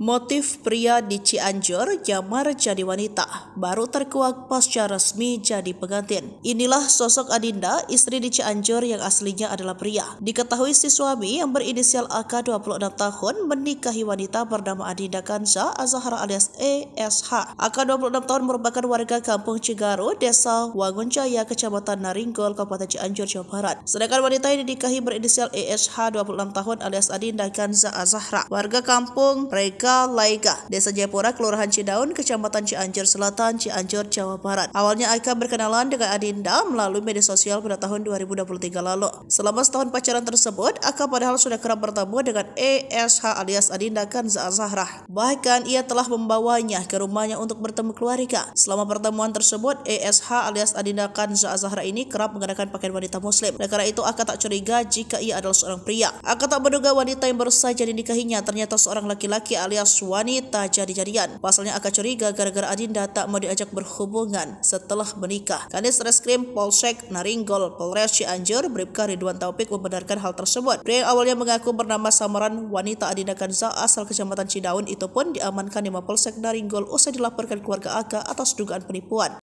Motif pria di Cianjur jamar jadi wanita, baru terkuak pasca resmi jadi pengantin. Inilah sosok Adinda, istri di Cianjur yang aslinya adalah pria. Diketahui si suami yang berinisial AK 26 tahun menikahi wanita bernama Adinda Kansa Azahra alias ESH. AK 26 tahun merupakan warga kampung Cigaru, desa Wangunjaya, kecamatan Naringgol, Kabupaten Cianjur, Jawa Barat. Sedangkan wanita yang dinikahi berinisial ESH 26 tahun alias Adinda Kansa Azahra, warga kampung mereka Indra Laika, Desa Jayapura, Kelurahan Cidaun, Kecamatan Cianjur Selatan, Cianjur, Jawa Barat. Awalnya Aika berkenalan dengan Adinda melalui media sosial pada tahun 2023 lalu. Selama setahun pacaran tersebut, Aka padahal sudah kerap bertemu dengan ESH alias Adinda Kanza Zahrah. Bahkan ia telah membawanya ke rumahnya untuk bertemu keluarga. Selama pertemuan tersebut, ESH alias Adinda Kanza Zahra ini kerap mengenakan pakaian wanita muslim. Dan karena itu, Aka tak curiga jika ia adalah seorang pria. Aka tak menduga wanita yang baru saja dinikahinya ternyata seorang laki-laki alias alias wanita jadi-jadian. Pasalnya agak curiga gara-gara Adinda tak mau diajak berhubungan setelah menikah. Kanis Reskrim Polsek Naringgol Polres Cianjur Bribka Ridwan Taufik membenarkan hal tersebut. Pria yang awalnya mengaku bernama samaran wanita Adinda Kanza asal kecamatan Cidaun itu pun diamankan di Mapolsek Naringgol usai dilaporkan keluarga Aga atas dugaan penipuan.